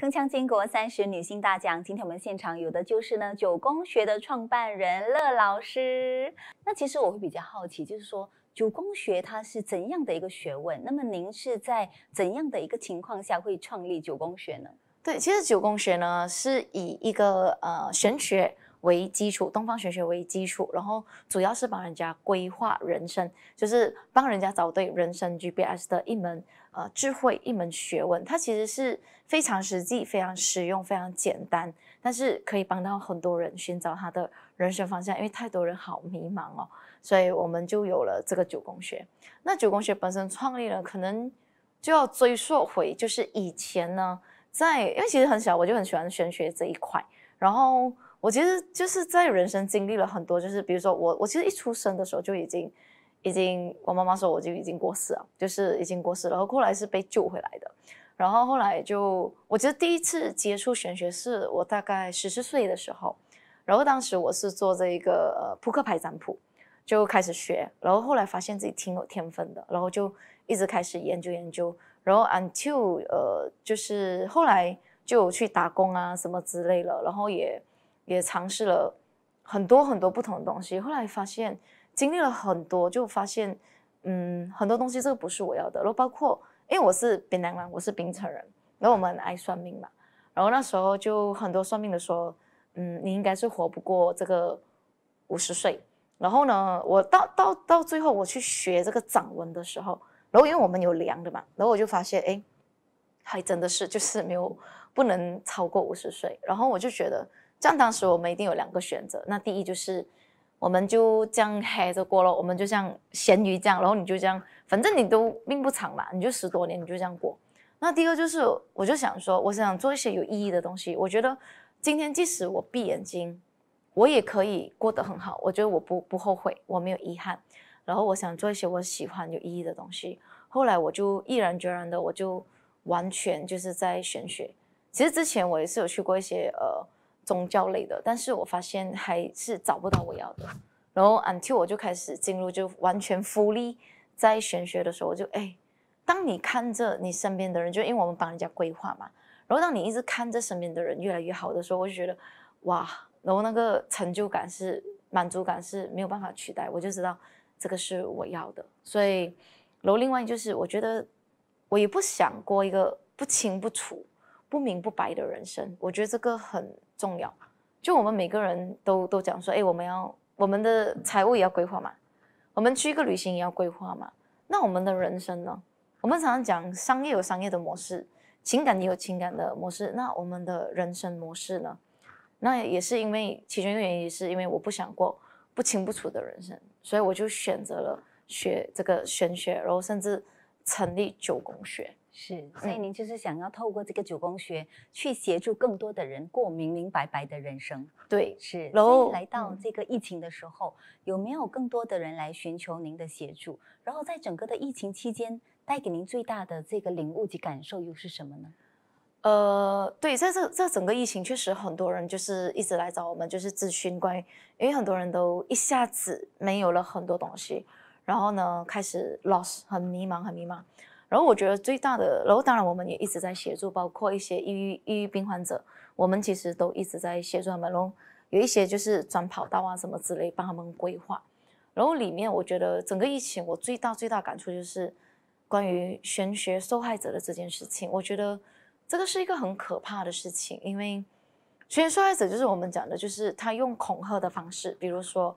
铿锵巾帼三十女性大奖，今天我们现场有的就是呢九宫学的创办人乐老师。那其实我会比较好奇，就是说九宫学它是怎样的一个学问？那么您是在怎样的一个情况下会创立九宫学呢？对，其实九宫学呢是以一个呃玄学为基础，东方玄学为基础，然后主要是帮人家规划人生，就是帮人家找对人生 GPS 的一门呃智慧，一门学问。它其实是。非常实际，非常实用，非常简单，但是可以帮到很多人寻找他的人生方向，因为太多人好迷茫哦，所以我们就有了这个九宫学。那九宫学本身创立了，可能就要追溯回就是以前呢，在因为其实很小我就很喜欢玄学这一块，然后我其实就是在人生经历了很多，就是比如说我我其实一出生的时候就已经已经我妈妈说我就已经过世了，就是已经过世了，然后后来是被救回来的。然后后来就，我觉得第一次接触玄学是我大概十四岁的时候，然后当时我是做这一个呃扑克牌占卜，就开始学，然后后来发现自己挺有天分的，然后就一直开始研究研究，然后 until 呃就是后来就去打工啊什么之类了，然后也也尝试了很多很多不同的东西，后来发现经历了很多，就发现嗯很多东西这个不是我要的，然后包括。因为我是槟南嘛，我是槟城人，然后我们爱算命嘛，然后那时候就很多算命的说，嗯，你应该是活不过这个五十岁。然后呢，我到到到最后我去学这个掌纹的时候，然后因为我们有量的嘛，然后我就发现，哎，还真的是就是没有不能超过五十岁。然后我就觉得，这样当时我们一定有两个选择，那第一就是。我们就这样黑着过了，我们就像咸鱼这样，然后你就这样，反正你都命不长嘛，你就十多年你就这样过。那第二就是，我就想说，我想做一些有意义的东西。我觉得今天即使我闭眼睛，我也可以过得很好。我觉得我不不后悔，我没有遗憾。然后我想做一些我喜欢有意义的东西。后来我就毅然决然的，我就完全就是在玄学。其实之前我也是有去过一些呃。宗教类的，但是我发现还是找不到我要的。然后 until 我就开始进入就完全福利在玄学的时候，我就哎，当你看着你身边的人，就因为我们帮人家规划嘛。然后当你一直看着身边的人越来越好的时候，我就觉得哇，然后那个成就感是满足感是没有办法取代。我就知道这个是我要的。所以，然后另外就是我觉得我也不想过一个不清不楚、不明不白的人生。我觉得这个很。重要，就我们每个人都都讲说，哎，我们要我们的财务也要规划嘛，我们去一个旅行也要规划嘛。那我们的人生呢？我们常常讲，商业有商业的模式，情感也有情感的模式。那我们的人生模式呢？那也是因为其中一个原因，是因为我不想过不清不楚的人生，所以我就选择了学这个玄学，然后甚至成立九宫学。是，所以您就是想要透过这个九宫学去协助更多的人过明明白白的人生。对，是。所以来到这个疫情的时候，有没有更多的人来寻求您的协助？然后在整个的疫情期间，带给您最大的这个领悟及感受又是什么呢？呃，对，在这这整个疫情，确实很多人就是一直来找我们，就是咨询关于，因为很多人都一下子没有了很多东西，然后呢，开始 loss，很迷茫，很迷茫。然后我觉得最大的，然后当然我们也一直在协助，包括一些抑郁抑郁病患者，我们其实都一直在协助他们。然后有一些就是转跑道啊什么之类，帮他们规划。然后里面我觉得整个疫情，我最大最大感触就是关于玄学受害者的这件事情。我觉得这个是一个很可怕的事情，因为玄学受害者就是我们讲的，就是他用恐吓的方式，比如说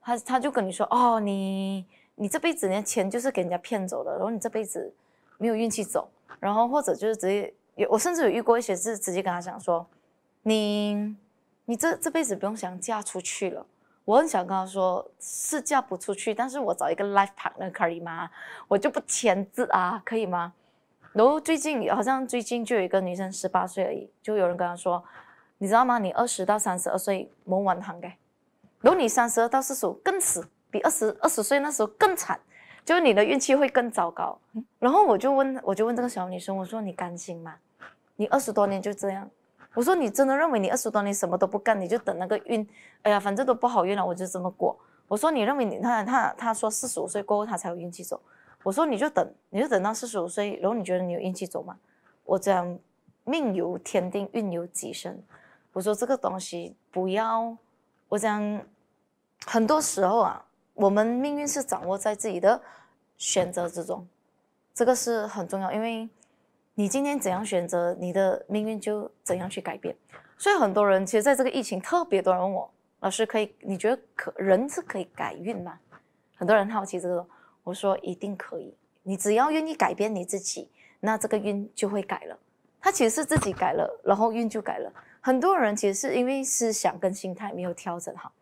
他他就跟你说哦你。你这辈子连钱就是给人家骗走的，然后你这辈子没有运气走，然后或者就是直接有，我甚至有遇过一些是直接跟他讲说，你你这这辈子不用想嫁出去了。我很想跟他说是嫁不出去，但是我找一个 l i f e t n e r 可以吗？我就不签字啊，可以吗？然后最近好像最近就有一个女生十八岁而已，就有人跟她说，你知道吗？你二十到三十二岁没完的，然后你三十二到四十五更死。比二十二十岁那时候更惨，就是你的运气会更糟糕。然后我就问，我就问这个小女生，我说你甘心吗？你二十多年就这样？我说你真的认为你二十多年什么都不干，你就等那个运？哎呀，反正都不好运了，我就这么过。我说你认为你他他他说四十五岁过后他才有运气走？我说你就等，你就等到四十五岁，然后你觉得你有运气走吗？我讲命由天定，运由己生。我说这个东西不要，我讲很多时候啊。我们命运是掌握在自己的选择之中，这个是很重要，因为你今天怎样选择，你的命运就怎样去改变。所以很多人其实在这个疫情，特别多人问我：“老师，可以你觉得可人是可以改运吗？”很多人好奇这个，我说：“一定可以，你只要愿意改变你自己，那这个运就会改了。”他其实是自己改了，然后运就改了。很多人其实是因为思想跟心态没有调整好，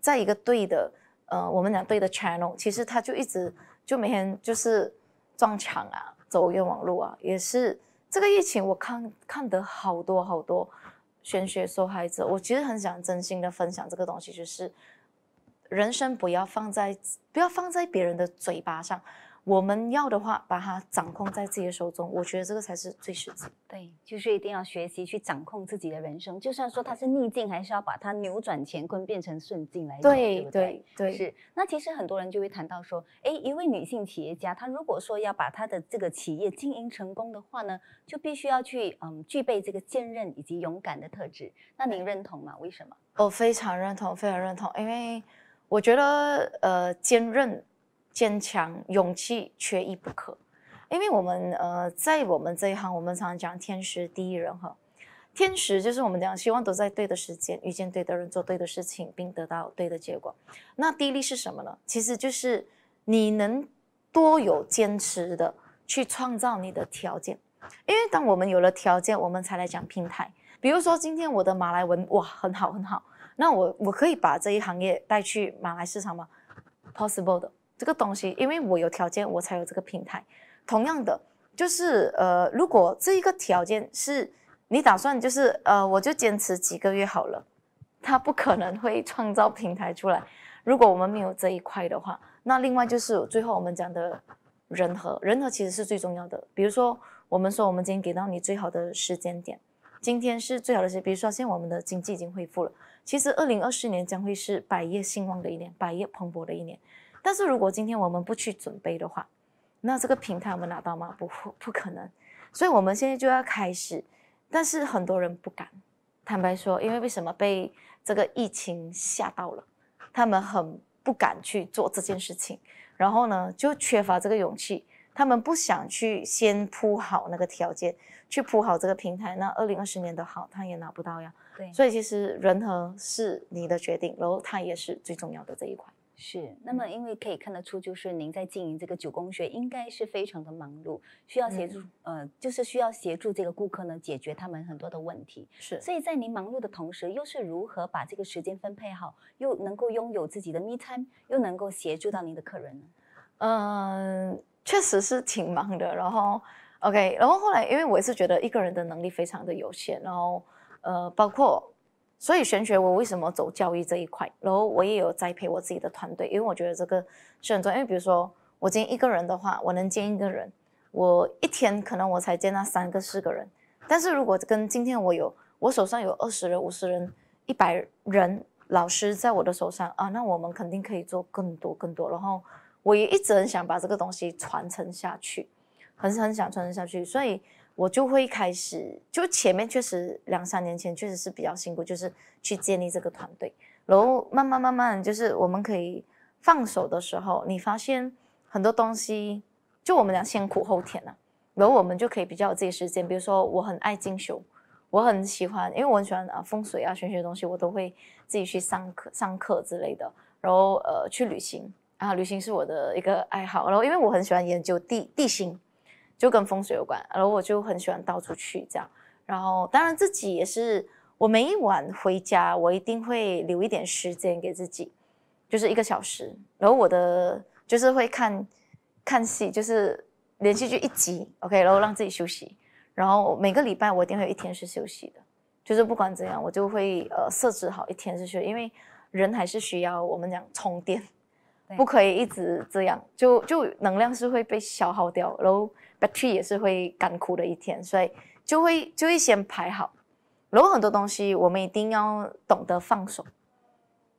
在一个对的。呃，我们两队的 channel，其实他就一直就每天就是撞墙啊，走冤枉路啊，也是这个疫情，我看看得好多好多玄学受害者。我其实很想真心的分享这个东西，就是人生不要放在不要放在别人的嘴巴上。我们要的话，把它掌控在自己的手中，我觉得这个才是最实际。对，就是一定要学习去掌控自己的人生，就算说它是逆境，还是要把它扭转乾坤，变成顺境来。对对对，是。那其实很多人就会谈到说，哎，一位女性企业家，她如果说要把她的这个企业经营成功的话呢，就必须要去嗯，具备这个坚韧以及勇敢的特质。那您认同吗？为什么？我非常认同，非常认同，因为我觉得呃，坚韧。坚强、勇气缺一不可，因为我们呃，在我们这一行，我们常常讲“天时地利人和”。天时就是我们讲希望都在对的时间，遇见对的人，做对的事情，并得到对的结果。那地利是什么呢？其实就是你能多有坚持的去创造你的条件，因为当我们有了条件，我们才来讲平台。比如说，今天我的马来文哇很好很好，那我我可以把这一行业带去马来市场吗？Possible 的。这个东西，因为我有条件，我才有这个平台。同样的，就是呃，如果这一个条件是，你打算就是呃，我就坚持几个月好了，他不可能会创造平台出来。如果我们没有这一块的话，那另外就是最后我们讲的人和人和其实是最重要的。比如说，我们说我们今天给到你最好的时间点，今天是最好的时。间。比如说，现在我们的经济已经恢复了，其实二零二四年将会是百业兴旺的一年，百业蓬勃的一年。但是如果今天我们不去准备的话，那这个平台我们拿到吗？不，不可能。所以我们现在就要开始。但是很多人不敢，坦白说，因为为什么被这个疫情吓到了？他们很不敢去做这件事情，然后呢，就缺乏这个勇气。他们不想去先铺好那个条件，去铺好这个平台。那二零二十年的好，他也拿不到呀。对，所以其实人和是你的决定，然后他也是最重要的这一块。是，那么因为可以看得出，就是您在经营这个九宫学，应该是非常的忙碌，需要协助，呃，就是需要协助这个顾客呢，解决他们很多的问题。是，所以在您忙碌的同时，又是如何把这个时间分配好，又能够拥有自己的 me time，又能够协助到您的客人呢？嗯，确实是挺忙的。然后，OK，然后后来，因为我也是觉得一个人的能力非常的有限，然后，呃，包括。所以玄学，我为什么走教育这一块？然后我也有栽培我自己的团队，因为我觉得这个是很重要。因为比如说，我今天一个人的话，我能见一个人，我一天可能我才见到三个、四个人。但是如果跟今天我有，我手上有二十人、五十人、一百人老师在我的手上啊，那我们肯定可以做更多、更多。然后我也一直很想把这个东西传承下去，很很想传承下去。所以。我就会开始，就前面确实两三年前确实是比较辛苦，就是去建立这个团队，然后慢慢慢慢就是我们可以放手的时候，你发现很多东西，就我们俩先苦后甜呐。然后我们就可以比较有自己时间，比如说我很爱进修，我很喜欢，因为我很喜欢啊风水啊玄学的东西，我都会自己去上课、上课之类的，然后呃去旅行啊，旅行是我的一个爱好。然后因为我很喜欢研究地地形。就跟风水有关，然后我就很喜欢到处去这样。然后当然自己也是，我每一晚回家我一定会留一点时间给自己，就是一个小时。然后我的就是会看，看戏，就是连续剧一集，OK。然后让自己休息。然后每个礼拜我一定会有一天是休息的，就是不管怎样，我就会呃设置好一天是休，因为人还是需要我们讲充电。不可以一直这样，就就能量是会被消耗掉，然后 battery 也是会干枯的一天，所以就会就会先排好。然后很多东西我们一定要懂得放手，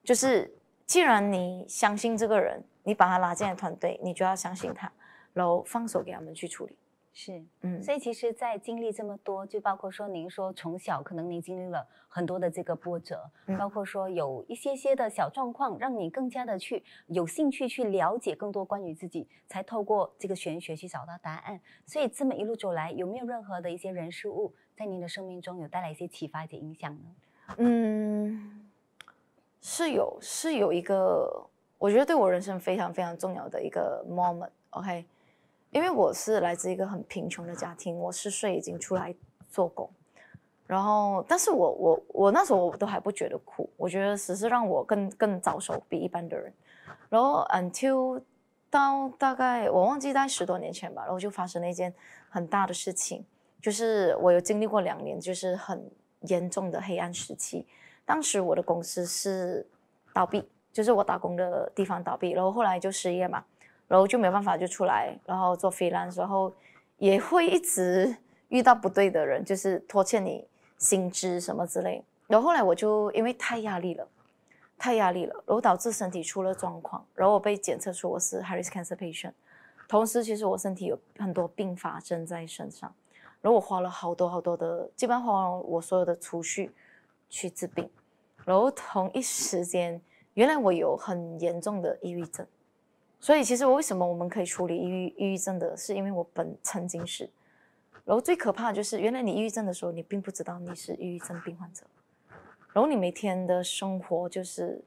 就是既然你相信这个人，你把他拉进来团队，你就要相信他，然后放手给他们去处理。是，嗯，所以其实，在经历这么多，就包括说您说从小可能您经历了很多的这个波折，包括说有一些些的小状况，让你更加的去有兴趣去了解更多关于自己，才透过这个玄学去找到答案。所以这么一路走来，有没有任何的一些人事物在您的生命中有带来一些启发、一些影响呢？嗯，是有，是有一个，我觉得对我人生非常非常重要的一个 moment，OK。因为我是来自一个很贫穷的家庭，我四岁已经出来做工，然后，但是我我我那时候我都还不觉得苦，我觉得只是让我更更早熟比一般的人。然后，until 到大概我忘记在十多年前吧，然后就发生了一件很大的事情，就是我有经历过两年就是很严重的黑暗时期。当时我的公司是倒闭，就是我打工的地方倒闭，然后后来就失业嘛。然后就没办法就出来，然后做 f r e e l a n c e 然后也会一直遇到不对的人，就是拖欠你薪资什么之类。然后后来我就因为太压力了，太压力了，然后导致身体出了状况，然后我被检测出我是 h i r r i s cancer patient，同时其实我身体有很多并发症在身上，然后我花了好多好多的，基本上花了我所有的储蓄去治病，然后同一时间，原来我有很严重的抑郁症。所以，其实我为什么我们可以处理抑郁、抑郁症的，是因为我本曾经是。然后最可怕的就是，原来你抑郁症的时候，你并不知道你是抑郁症病患者。然后你每天的生活就是，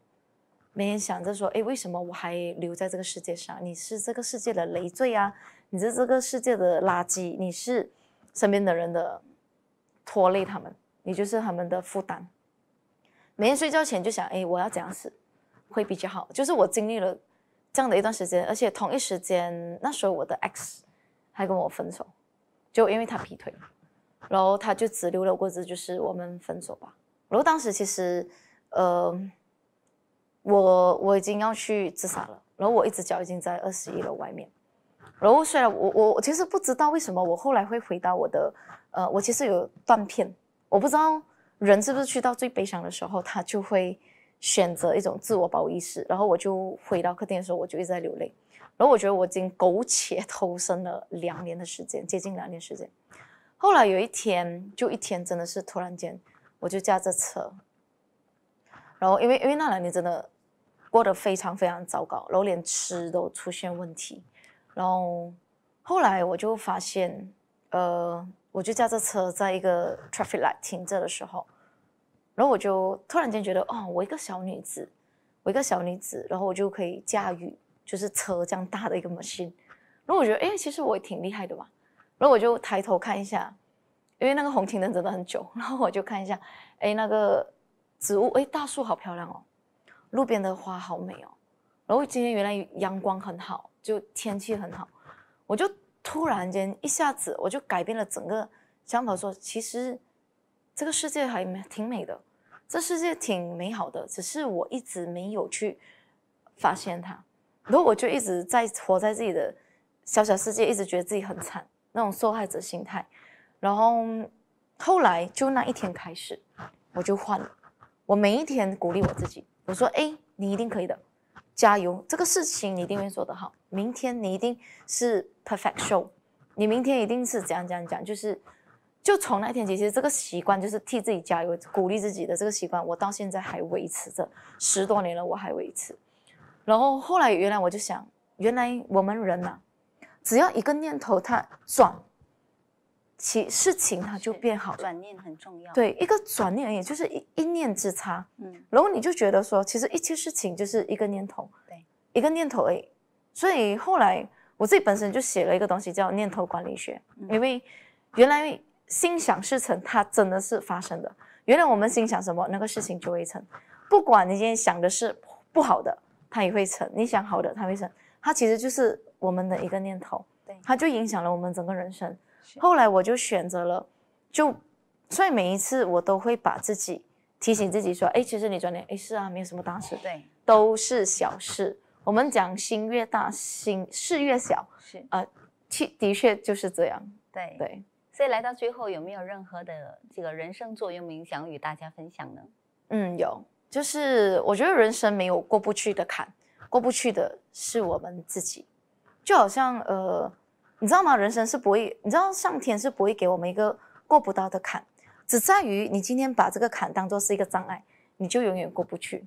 每天想着说：“哎，为什么我还留在这个世界上？你是这个世界的累赘啊！你是这个世界的垃圾，你是身边的人的拖累，他们，你就是他们的负担。”每天睡觉前就想：“哎，我要怎样死会比较好？”就是我经历了。这样的一段时间，而且同一时间，那时候我的 X 还跟我分手，就因为他劈腿，然后他就只留了过字，就是我们分手吧。然后当时其实，呃，我我已经要去自杀了，然后我一只脚已经在二十一楼外面。然后虽然我我我其实不知道为什么我后来会回到我的，呃，我其实有断片，我不知道人是不是去到最悲伤的时候，他就会。选择一种自我保护意识，然后我就回到客厅的时候，我就一直在流泪。然后我觉得我已经苟且偷生了两年的时间，接近两年时间。后来有一天，就一天，真的是突然间，我就驾着车。然后因为因为那两年真的过得非常非常糟糕，然后连吃都出现问题。然后后来我就发现，呃，我就驾着车在一个 traffic light 停着的时候。然后我就突然间觉得，哦，我一个小女子，我一个小女子，然后我就可以驾驭，就是车这样大的一个 machine，然后我觉得，哎，其实我也挺厉害的吧。然后我就抬头看一下，因为那个红绿灯真的很久。然后我就看一下，哎，那个植物，哎，大树好漂亮哦，路边的花好美哦。然后今天原来阳光很好，就天气很好。我就突然间一下子，我就改变了整个想法，说其实。这个世界还蛮挺美的，这世界挺美好的，只是我一直没有去发现它。然后我就一直在活在自己的小小世界，一直觉得自己很惨，那种受害者心态。然后后来就那一天开始，我就换了。我每一天鼓励我自己，我说：“哎，你一定可以的，加油！这个事情你一定会做得好。明天你一定是 perfect show，你明天一定是这样这样讲，就是。”就从那天起，其实这个习惯就是替自己加油、鼓励自己的这个习惯，我到现在还维持着，十多年了，我还维持。然后后来，原来我就想，原来我们人呐，只要一个念头，它转，其事情它就变好。转念很重要。对，一个转念，而已，就是一一念之差。嗯。然后你就觉得说，其实一切事情就是一个念头。对。一个念头已。所以后来我自己本身就写了一个东西叫《念头管理学》，因为原来。心想事成，它真的是发生的。原来我们心想什么，那个事情就会成。不管你今天想的是不好的，它也会成；你想好的，它会成。它其实就是我们的一个念头，对，它就影响了我们整个人生。后来我就选择了，就所以每一次我都会把自己提醒自己说：“哎，其实你转念，哎，是啊，没有什么大事，对，都是小事。我们讲心越大，心事越小，是啊，其的确就是这样，对对。”所以来到最后有没有任何的这个人生座右铭想与大家分享呢？嗯，有，就是我觉得人生没有过不去的坎，过不去的是我们自己。就好像呃，你知道吗？人生是不会，你知道上天是不会给我们一个过不到的坎，只在于你今天把这个坎当做是一个障碍，你就永远过不去，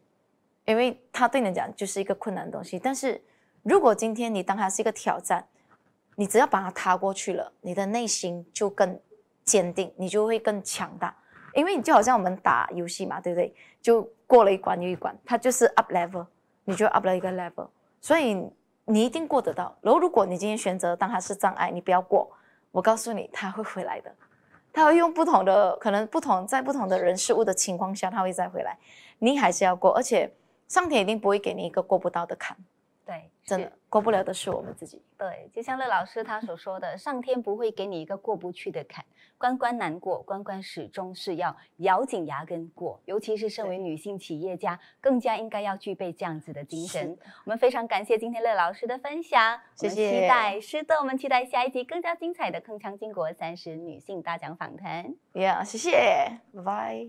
因为他对你讲就是一个困难的东西。但是如果今天你当它是一个挑战。你只要把它踏过去了，你的内心就更坚定，你就会更强大。因为你就好像我们打游戏嘛，对不对？就过了一关又一关，它就是 up level，你就 up 了一个 level。所以你一定过得到。然后如果你今天选择当它是障碍，你不要过，我告诉你，它会回来的。它会用不同的可能，不同在不同的人事物的情况下，它会再回来。你还是要过，而且上天一定不会给你一个过不到的坎。对，真的过不了的是我们自己。对，就像乐老师他所说的，上天不会给你一个过不去的坎，关关难过，关关始终是要咬紧牙根过。尤其是身为女性企业家，更加应该要具备这样子的精神。我们非常感谢今天乐老师的分享，谢谢。期待，是的，我们期待下一集更加精彩的铿锵巾帼三十女性大奖访谈。Yeah，谢谢，拜拜。